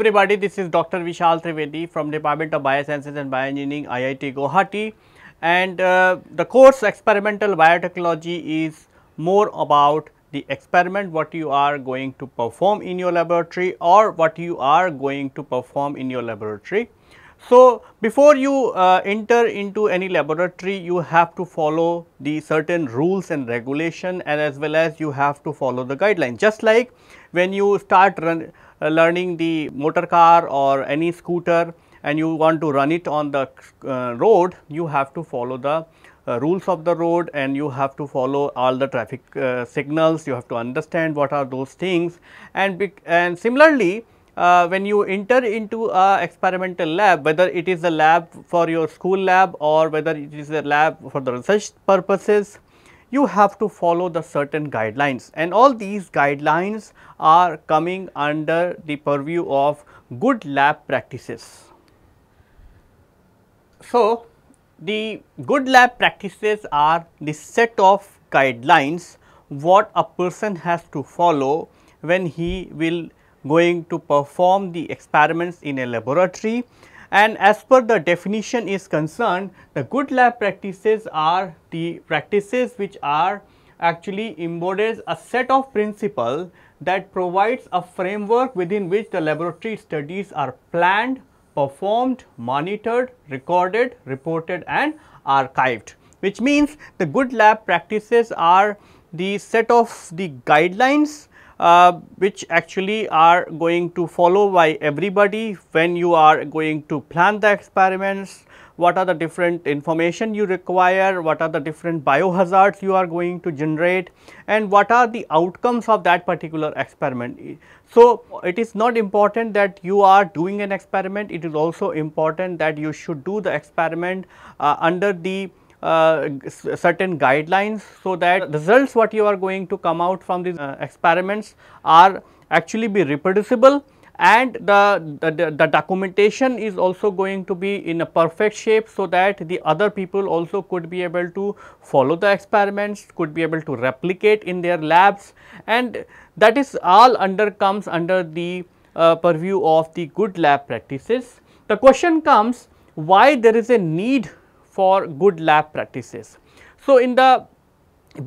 everybody, this is Dr. Vishal Trivedi from Department of Biosciences and Bioengineering, IIT Guwahati and uh, the course experimental biotechnology is more about the experiment what you are going to perform in your laboratory or what you are going to perform in your laboratory. So, before you uh, enter into any laboratory you have to follow the certain rules and regulation and as well as you have to follow the guidelines just like when you start run, uh, learning the motor car or any scooter and you want to run it on the uh, road, you have to follow the uh, rules of the road and you have to follow all the traffic uh, signals you have to understand what are those things and and similarly uh, when you enter into a experimental lab whether it is a lab for your school lab or whether it is a lab for the research purposes you have to follow the certain guidelines and all these guidelines are coming under the purview of good lab practices. So, the good lab practices are the set of guidelines what a person has to follow when he will going to perform the experiments in a laboratory and as per the definition is concerned the good lab practices are the practices which are actually embodies a set of principles that provides a framework within which the laboratory studies are planned, performed, monitored, recorded, reported and archived. Which means the good lab practices are the set of the guidelines uh, which actually are going to follow by everybody when you are going to plan the experiments, what are the different information you require, what are the different biohazards you are going to generate and what are the outcomes of that particular experiment. So, it is not important that you are doing an experiment, it is also important that you should do the experiment uh, under the uh, certain guidelines so that results what you are going to come out from these uh, experiments are actually be reproducible and the, the, the, documentation is also going to be in a perfect shape so that the other people also could be able to follow the experiments, could be able to replicate in their labs and that is all under comes under the uh, purview of the good lab practices. The question comes why there is a need for good lab practices. So, in the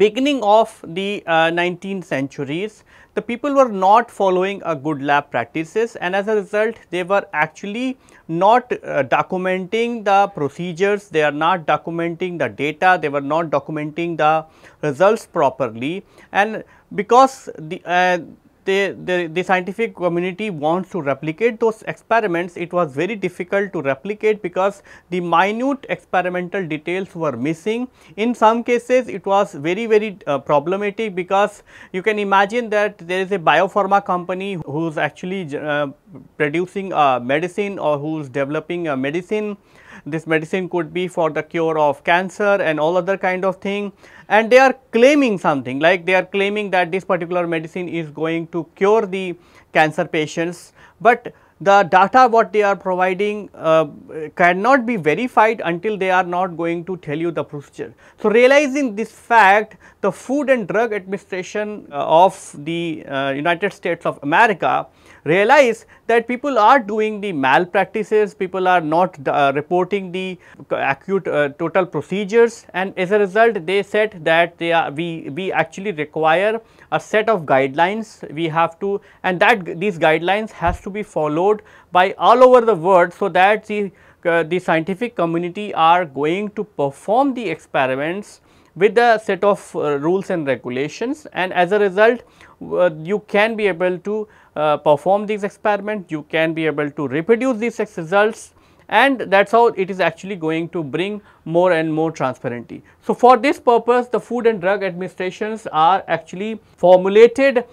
beginning of the uh, 19th centuries, the people were not following a good lab practices and as a result they were actually not uh, documenting the procedures, they are not documenting the data, they were not documenting the results properly and because the, uh, they, they, the scientific community wants to replicate those experiments, it was very difficult to replicate because the minute experimental details were missing. In some cases, it was very, very uh, problematic because you can imagine that there is a biopharma company who is actually uh, producing a uh, medicine or who is developing a uh, medicine this medicine could be for the cure of cancer and all other kind of thing and they are claiming something like they are claiming that this particular medicine is going to cure the cancer patients but the data what they are providing uh, cannot be verified until they are not going to tell you the procedure. So, realizing this fact the Food and Drug Administration uh, of the uh, United States of America realize that people are doing the malpractices, people are not uh, reporting the acute uh, total procedures and as a result they said that they are, we, we actually require a set of guidelines we have to and that these guidelines has to be followed by all over the world so that the, uh, the scientific community are going to perform the experiments with a set of uh, rules and regulations and as a result uh, you can be able to uh, perform these experiments, you can be able to reproduce these results and that is how it is actually going to bring more and more transparency. So, for this purpose the Food and Drug Administrations are actually formulated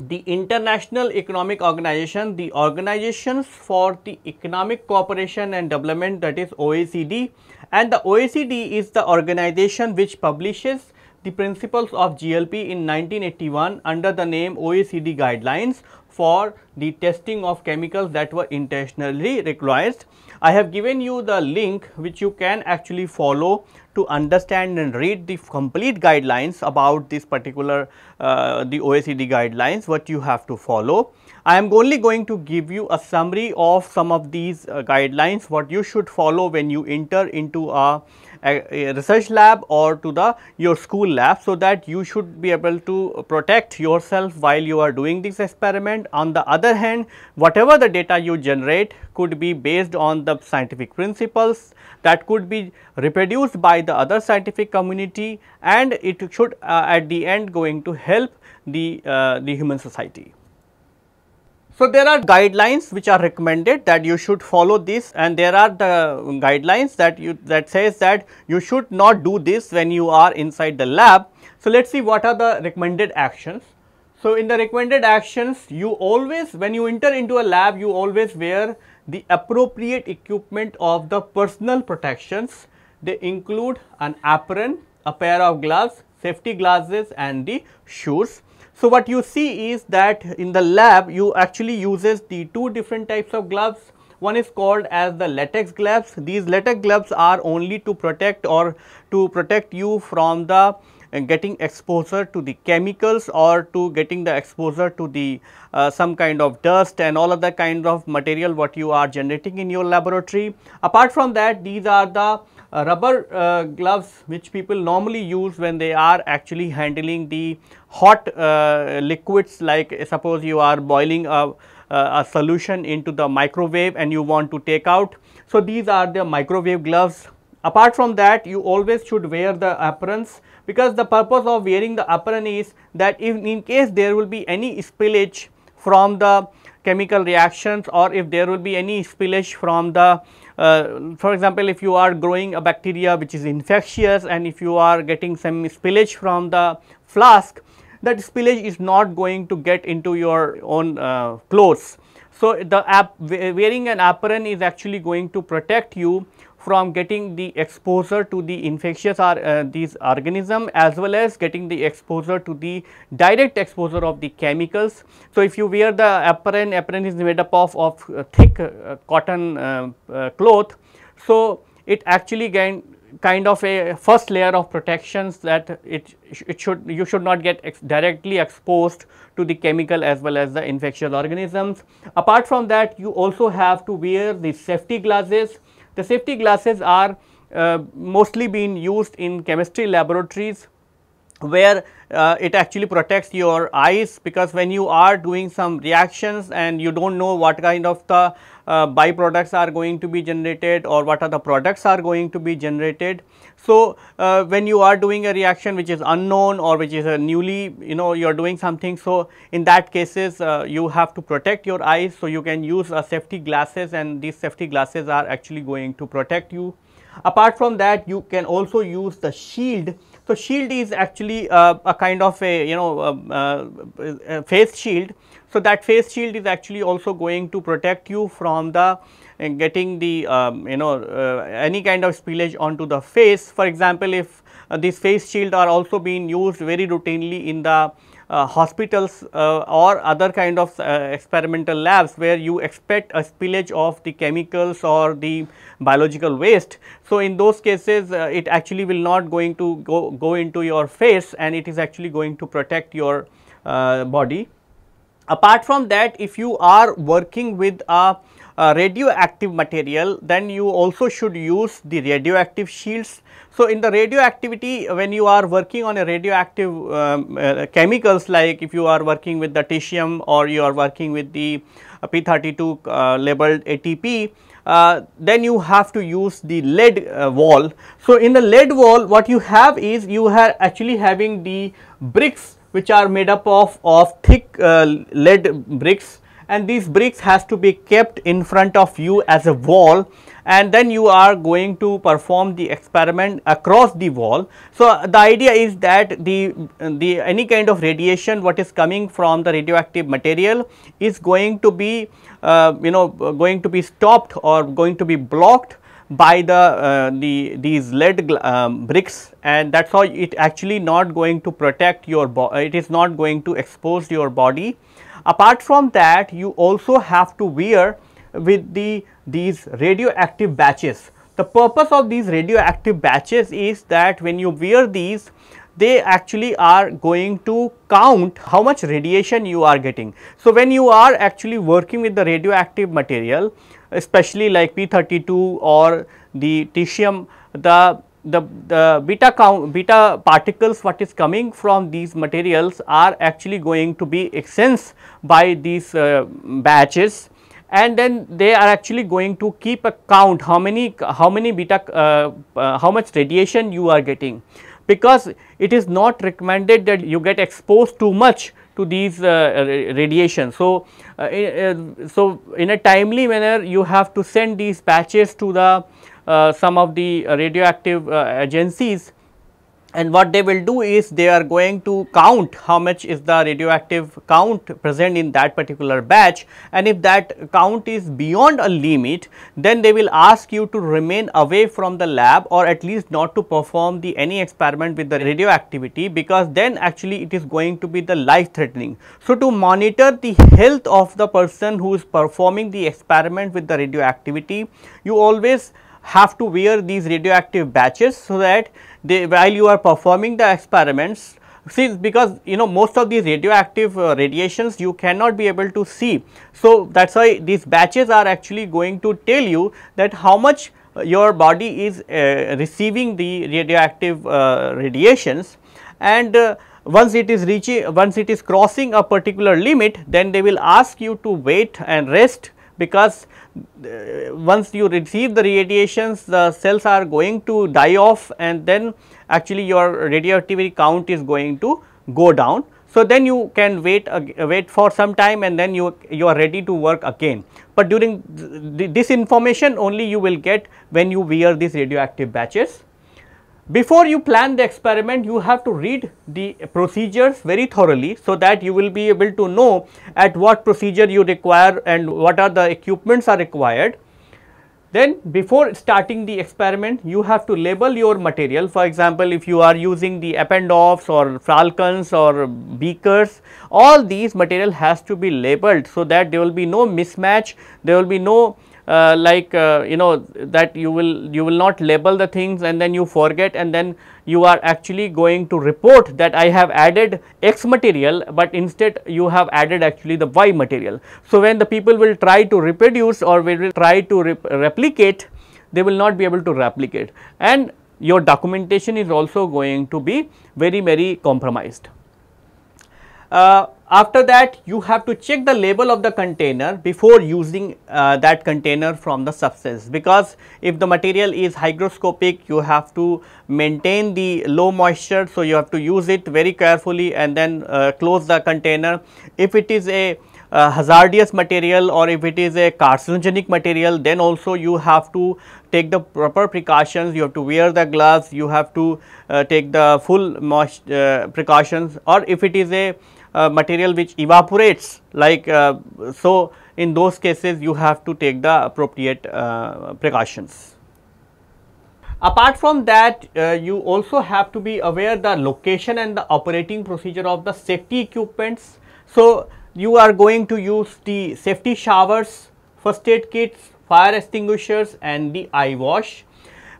the International Economic Organization, the Organizations for the Economic Cooperation and Development that is OECD and the OECD is the organization which publishes the principles of GLP in 1981 under the name OECD guidelines for the testing of chemicals that were intentionally required. I have given you the link which you can actually follow to understand and read the complete guidelines about this particular uh, the OECD guidelines what you have to follow. I am only going to give you a summary of some of these uh, guidelines what you should follow when you enter into a a research lab or to the your school lab so that you should be able to protect yourself while you are doing this experiment. On the other hand, whatever the data you generate could be based on the scientific principles that could be reproduced by the other scientific community and it should uh, at the end going to help the, uh, the human society. So there are guidelines which are recommended that you should follow this and there are the guidelines that you that says that you should not do this when you are inside the lab. So let's see what are the recommended actions. So in the recommended actions you always when you enter into a lab you always wear the appropriate equipment of the personal protections. They include an apron, a pair of gloves, safety glasses and the shoes. So what you see is that in the lab you actually uses the two different types of gloves. One is called as the latex gloves. These latex gloves are only to protect or to protect you from the uh, getting exposure to the chemicals or to getting the exposure to the uh, some kind of dust and all other kind of material what you are generating in your laboratory. Apart from that these are the uh, rubber uh, gloves which people normally use when they are actually handling the hot uh, liquids like uh, suppose you are boiling a, uh, a, solution into the microwave and you want to take out. So, these are the microwave gloves. Apart from that you always should wear the aprons because the purpose of wearing the apron is that if in case there will be any spillage from the chemical reactions or if there will be any spillage from the uh, for example, if you are growing a bacteria which is infectious and if you are getting some spillage from the flask, that spillage is not going to get into your own uh, clothes. So, the wearing an apron is actually going to protect you from getting the exposure to the infectious or uh, these organism as well as getting the exposure to the direct exposure of the chemicals. So, if you wear the apron, apron is made up of, of uh, thick uh, cotton uh, uh, cloth. So, it actually gain kind of a first layer of protections that it, it should you should not get ex directly exposed to the chemical as well as the infectious organisms. Apart from that you also have to wear the safety glasses the safety glasses are uh, mostly being used in chemistry laboratories where uh, it actually protects your eyes because when you are doing some reactions and you do not know what kind of the uh, byproducts are going to be generated or what are the products are going to be generated. So, uh, when you are doing a reaction which is unknown or which is a newly you know you are doing something. So, in that cases uh, you have to protect your eyes. So, you can use uh, safety glasses and these safety glasses are actually going to protect you. Apart from that you can also use the shield so, shield is actually uh, a kind of a you know um, uh, a face shield. So, that face shield is actually also going to protect you from the uh, getting the um, you know uh, any kind of spillage onto the face. For example, if these face shield are also being used very routinely in the uh, hospitals uh, or other kind of uh, experimental labs where you expect a spillage of the chemicals or the biological waste. So, in those cases it actually will not going to go, go into your face and it is actually going to protect your body apart from that if you are working with a uh, radioactive material then you also should use the radioactive shields. So, in the radioactivity when you are working on a radioactive um, uh, chemicals like if you are working with the tritium or you are working with the uh, P32 uh, labeled ATP uh, then you have to use the lead uh, wall. So, in the lead wall what you have is you are actually having the bricks which are made up of, of thick uh, lead bricks and these bricks has to be kept in front of you as a wall and then you are going to perform the experiment across the wall. So, the idea is that the, the any kind of radiation what is coming from the radioactive material is going to be uh, you know going to be stopped or going to be blocked by the uh, the these lead um, bricks and that's how it actually not going to protect your it is not going to expose your body Apart from that, you also have to wear with the these radioactive batches. The purpose of these radioactive batches is that when you wear these, they actually are going to count how much radiation you are getting. So, when you are actually working with the radioactive material, especially like P32 or the tritium, the the, the beta count beta particles what is coming from these materials are actually going to be exchanged by these uh, batches and then they are actually going to keep a count how many how many beta uh, uh, how much radiation you are getting because it is not recommended that you get exposed too much to these uh, radiation so uh, uh, so in a timely manner you have to send these batches to the uh, some of the radioactive uh, agencies and what they will do is they are going to count how much is the radioactive count present in that particular batch and if that count is beyond a limit then they will ask you to remain away from the lab or at least not to perform the any experiment with the radioactivity because then actually it is going to be the life threatening. So, to monitor the health of the person who is performing the experiment with the radioactivity you always have to wear these radioactive batches so that they while you are performing the experiments since because you know most of these radioactive uh, radiations you cannot be able to see. So, that is why these batches are actually going to tell you that how much uh, your body is uh, receiving the radioactive uh, radiations and uh, once it is reaching once it is crossing a particular limit then they will ask you to wait and rest because uh, once you receive the radiations the cells are going to die off and then actually your radioactivity count is going to go down. So, then you can wait uh, wait for some time and then you, you are ready to work again. But during th th this information only you will get when you wear these radioactive batches. Before you plan the experiment, you have to read the procedures very thoroughly so that you will be able to know at what procedure you require and what are the equipments are required. Then before starting the experiment, you have to label your material. For example, if you are using the offs or Falcons or beakers, all these material has to be labeled so that there will be no mismatch, there will be no uh, like uh, you know that you will you will not label the things and then you forget and then you are actually going to report that I have added X material but instead you have added actually the Y material. So, when the people will try to reproduce or will try to replicate they will not be able to replicate and your documentation is also going to be very very compromised. Uh, after that, you have to check the label of the container before using uh, that container from the substance because if the material is hygroscopic, you have to maintain the low moisture. So, you have to use it very carefully and then uh, close the container. If it is a uh, hazardous material or if it is a carcinogenic material then also you have to take the proper precautions you have to wear the gloves you have to uh, take the full uh, precautions or if it is a uh, material which evaporates like uh, so in those cases you have to take the appropriate uh, precautions. Apart from that, uh, you also have to be aware the location and the operating procedure of the safety equipments. So, you are going to use the safety showers, first aid kits, fire extinguishers and the eye wash.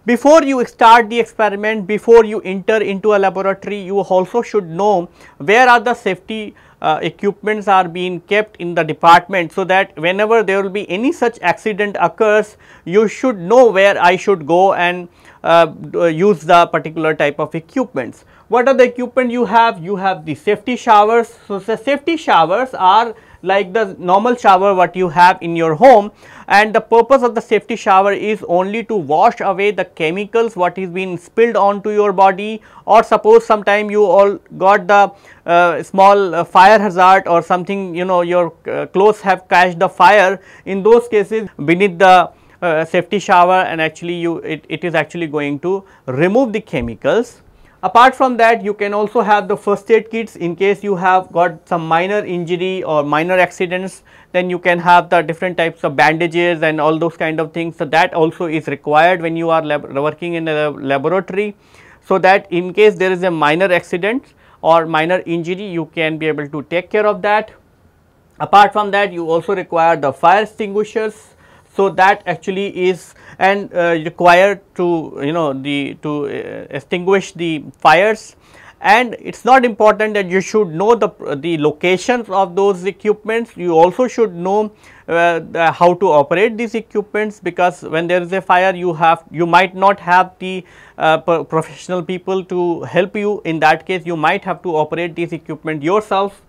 Before you start the experiment, before you enter into a laboratory, you also should know where are the safety uh, equipments are being kept in the department so that whenever there will be any such accident occurs, you should know where I should go and uh, uh use the particular type of equipments. What are the equipment you have? You have the safety showers. So, the safety showers are like the normal shower what you have in your home and the purpose of the safety shower is only to wash away the chemicals what is being spilled onto your body or suppose sometime you all got the uh, small uh, fire hazard or something you know your uh, clothes have catched the fire in those cases beneath the uh, safety shower and actually you it, it is actually going to remove the chemicals Apart from that, you can also have the first aid kits in case you have got some minor injury or minor accidents, then you can have the different types of bandages and all those kind of things. So, that also is required when you are working in a laboratory. So, that in case there is a minor accident or minor injury, you can be able to take care of that. Apart from that, you also require the fire extinguishers. So, that actually is and uh, required to you know the to uh, extinguish the fires and it is not important that you should know the, the locations of those equipments. You also should know uh, the, how to operate these equipments because when there is a fire you have you might not have the uh, professional people to help you in that case you might have to operate these equipment yourself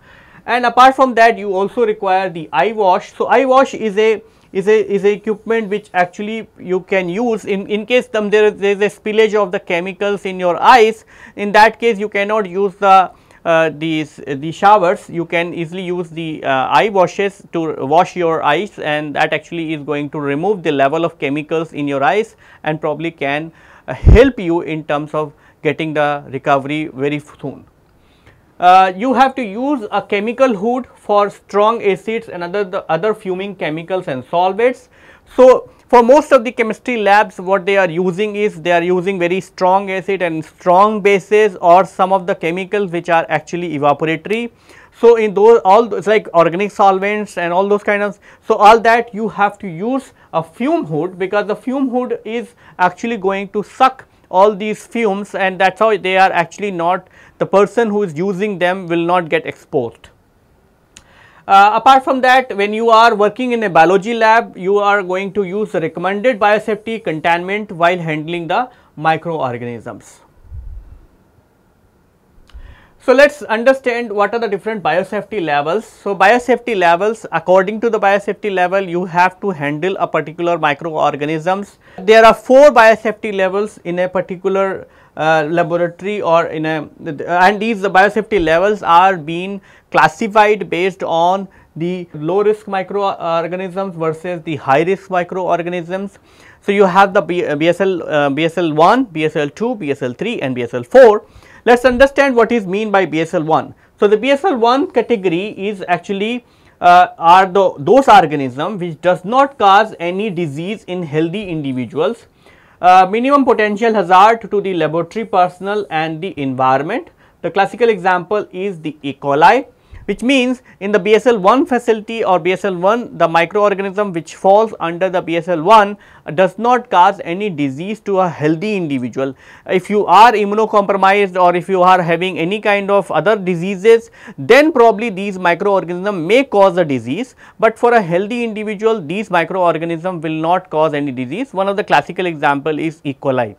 and apart from that you also require the eye wash. So, eye wash is a is a is a equipment which actually you can use in in case some there is, there is a spillage of the chemicals in your eyes in that case you cannot use the uh, these the showers you can easily use the uh, eye washes to wash your eyes and that actually is going to remove the level of chemicals in your eyes and probably can uh, help you in terms of getting the recovery very soon. Uh, you have to use a chemical hood for strong acids and other the other fuming chemicals and solvents. So, for most of the chemistry labs what they are using is they are using very strong acid and strong bases or some of the chemicals which are actually evaporatory. So, in those all it's like organic solvents and all those kind of so all that you have to use a fume hood because the fume hood is actually going to suck all these fumes and that's how they are actually not the person who is using them will not get exposed. Uh, apart from that, when you are working in a biology lab, you are going to use the recommended biosafety containment while handling the microorganisms. So, let us understand what are the different biosafety levels. So, biosafety levels according to the biosafety level you have to handle a particular microorganisms. There are 4 biosafety levels in a particular uh, laboratory or in a and these the biosafety levels are being classified based on the low risk microorganisms versus the high risk microorganisms. So, you have the BSL, uh, BSL uh, 1, BSL 2, BSL 3 and BSL 4. Let us understand what is mean by BSL 1. So, the BSL 1 category is actually uh, are the, those organisms which does not cause any disease in healthy individuals uh, minimum potential hazard to the laboratory personnel and the environment. The classical example is the E. coli which means in the BSL 1 facility or BSL 1 the microorganism which falls under the BSL 1 does not cause any disease to a healthy individual. If you are immunocompromised or if you are having any kind of other diseases then probably these microorganisms may cause a disease but for a healthy individual these microorganisms will not cause any disease. One of the classical example is E. coli.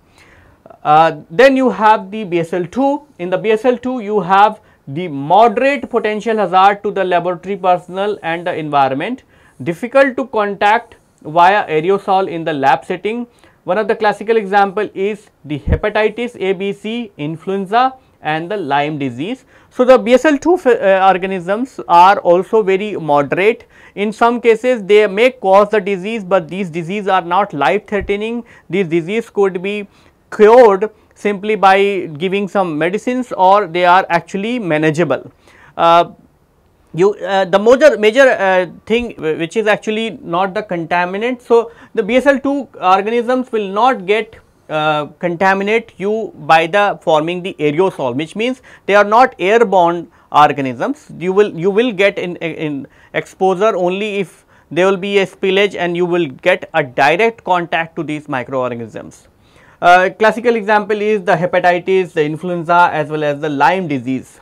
Uh, then you have the BSL 2. In the BSL 2 you have the moderate potential hazard to the laboratory personnel and the environment, difficult to contact via aerosol in the lab setting. One of the classical example is the hepatitis ABC, influenza and the Lyme disease. So, the BSL-2 uh, organisms are also very moderate. In some cases, they may cause the disease, but these diseases are not life-threatening. These disease could be cured simply by giving some medicines or they are actually manageable. Uh, you, uh, the major, major uh, thing which is actually not the contaminant. So, the BSL2 organisms will not get uh, contaminate you by the forming the aerosol which means they are not airborne organisms. You will, you will get in, in exposure only if there will be a spillage and you will get a direct contact to these microorganisms. A uh, classical example is the hepatitis, the influenza as well as the Lyme disease.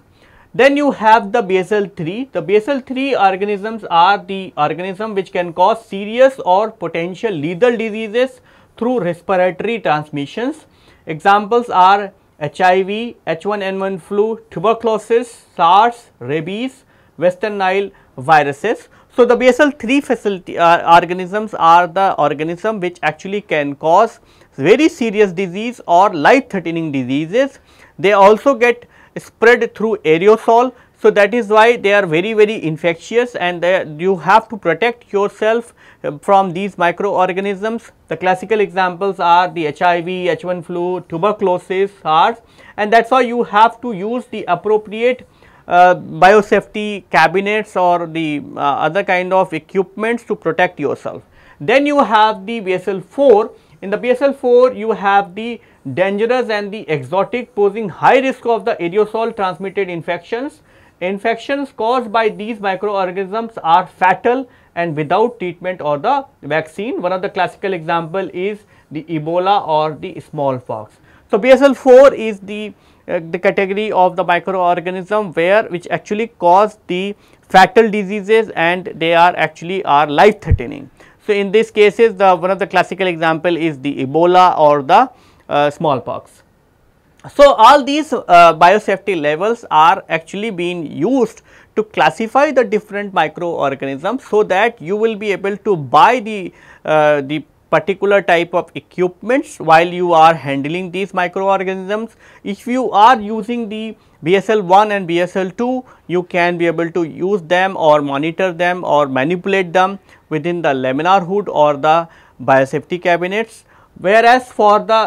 Then you have the BSL-3. The BSL-3 organisms are the organism which can cause serious or potential lethal diseases through respiratory transmissions. Examples are HIV, H1N1 flu, tuberculosis, SARS, rabies, Western Nile viruses. So, the BSL-3 uh, organisms are the organism which actually can cause very serious disease or life threatening diseases. They also get spread through aerosol. So, that is why they are very very infectious and they, you have to protect yourself uh, from these microorganisms. The classical examples are the HIV, H1 flu, tuberculosis, SARS and that is why you have to use the appropriate uh, biosafety cabinets or the uh, other kind of equipments to protect yourself. Then you have the BSL 4 in the BSL-4, you have the dangerous and the exotic posing high risk of the aerosol transmitted infections. Infections caused by these microorganisms are fatal and without treatment or the vaccine. One of the classical example is the Ebola or the smallpox. So, BSL-4 is the, uh, the category of the microorganism where which actually cause the fatal diseases and they are actually are life threatening. So, in these cases the one of the classical example is the Ebola or the uh, smallpox. So, all these uh, biosafety levels are actually being used to classify the different microorganisms so that you will be able to buy the, uh, the particular type of equipments while you are handling these microorganisms. If you are using the BSL 1 and BSL 2, you can be able to use them or monitor them or manipulate them within the laminar hood or the biosafety cabinets whereas for the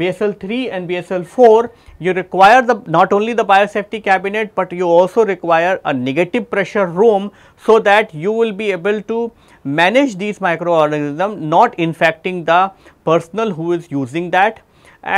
BSL 3 and BSL 4 you require the not only the biosafety cabinet but you also require a negative pressure room so that you will be able to manage these microorganisms not infecting the personnel who is using that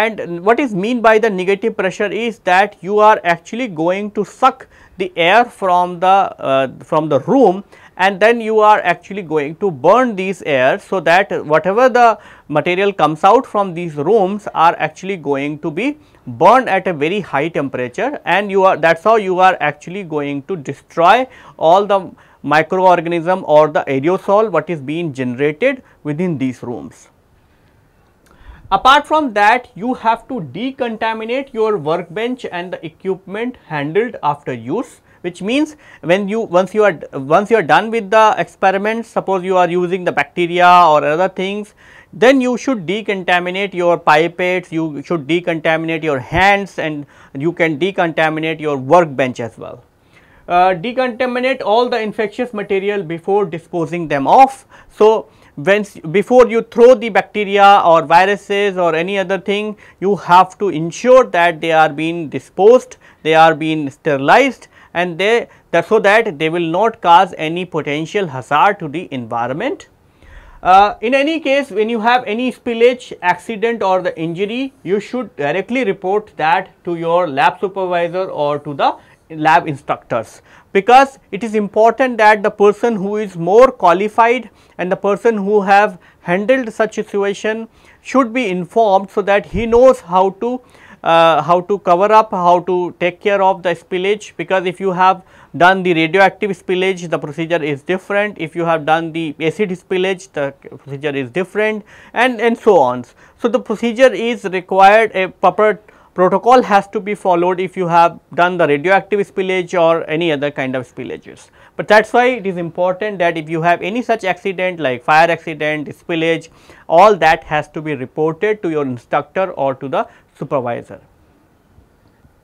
and what is mean by the negative pressure is that you are actually going to suck the air from the uh, from the room and then you are actually going to burn these air so that whatever the material comes out from these rooms are actually going to be burned at a very high temperature and you are that is how you are actually going to destroy all the microorganism or the aerosol what is being generated within these rooms. Apart from that, you have to decontaminate your workbench and the equipment handled after use which means when you once you are once you are done with the experiment suppose you are using the bacteria or other things then you should decontaminate your pipettes you should decontaminate your hands and you can decontaminate your workbench as well uh, decontaminate all the infectious material before disposing them off so when before you throw the bacteria or viruses or any other thing you have to ensure that they are being disposed they are being sterilized and they so that they will not cause any potential hazard to the environment. Uh, in any case when you have any spillage accident or the injury you should directly report that to your lab supervisor or to the lab instructors because it is important that the person who is more qualified and the person who have handled such situation should be informed so that he knows how to uh, how to cover up, how to take care of the spillage because if you have done the radioactive spillage the procedure is different, if you have done the acid spillage the procedure is different and, and so on. So, the procedure is required a proper protocol has to be followed if you have done the radioactive spillage or any other kind of spillages. But that is why it is important that if you have any such accident like fire accident, spillage, all that has to be reported to your instructor or to the supervisor.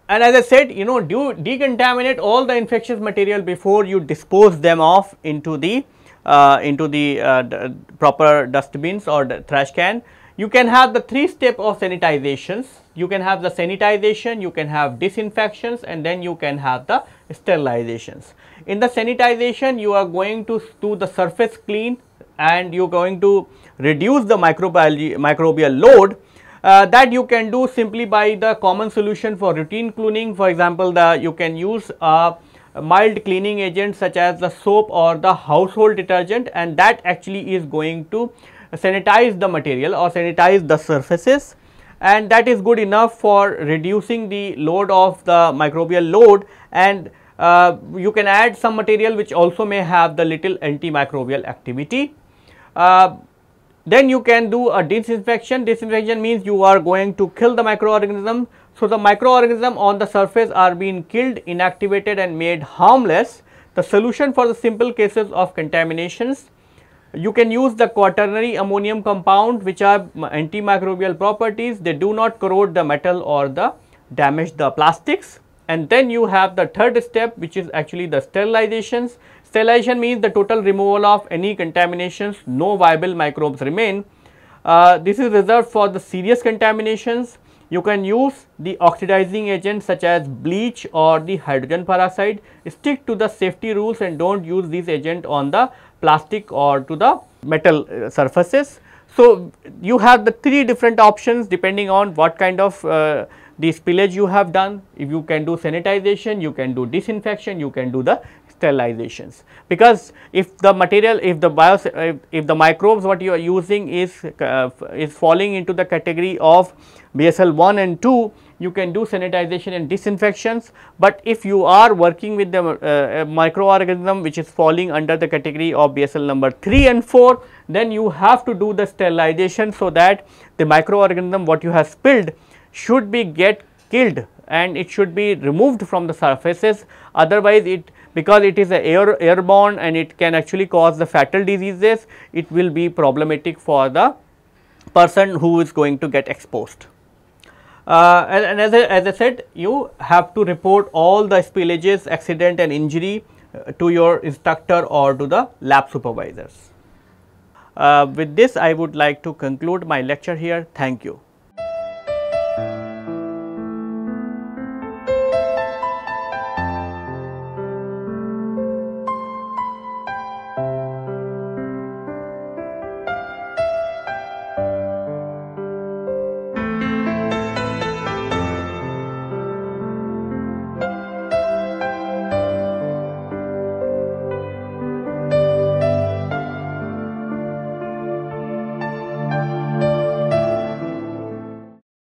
And as I said, you know, do decontaminate all the infectious material before you dispose them off into the uh, into the, uh, the proper dustbins or trash can. You can have the three step of sanitizations. You can have the sanitization, you can have disinfections and then you can have the sterilizations. In the sanitization, you are going to do the surface clean and you are going to reduce the microbial load uh, that you can do simply by the common solution for routine cleaning for example the you can use mild cleaning agents such as the soap or the household detergent and that actually is going to sanitize the material or sanitize the surfaces and that is good enough for reducing the load of the microbial load and uh, you can add some material which also may have the little antimicrobial activity. Uh, then you can do a disinfection. Disinfection means you are going to kill the microorganism. So the microorganism on the surface are being killed, inactivated and made harmless. The solution for the simple cases of contaminations you can use the quaternary ammonium compound which have antimicrobial properties they do not corrode the metal or the damage the plastics and then you have the third step which is actually the sterilizations Sterilization means the total removal of any contaminations, no viable microbes remain. Uh, this is reserved for the serious contaminations. You can use the oxidizing agents such as bleach or the hydrogen peroxide. Stick to the safety rules and don't use these agents on the plastic or to the metal uh, surfaces. So, you have the three different options depending on what kind of uh, the spillage you have done. If you can do sanitization, you can do disinfection, you can do the sterilizations because if the material if the bios if, if the microbes what you are using is uh, is falling into the category of BSL 1 and 2 you can do sanitization and disinfections but if you are working with the uh, uh microorganism which is falling under the category of BSL number 3 and 4 then you have to do the sterilization so that the microorganism what you have spilled should be get killed and it should be removed from the surfaces otherwise it because it is air, airborne and it can actually cause the fatal diseases, it will be problematic for the person who is going to get exposed. Uh, and, and as, I, as, I, said, you have to report all the spillages, accident and injury uh, to your instructor or to the lab supervisors. Uh, with this, I would like to conclude my lecture here. Thank you.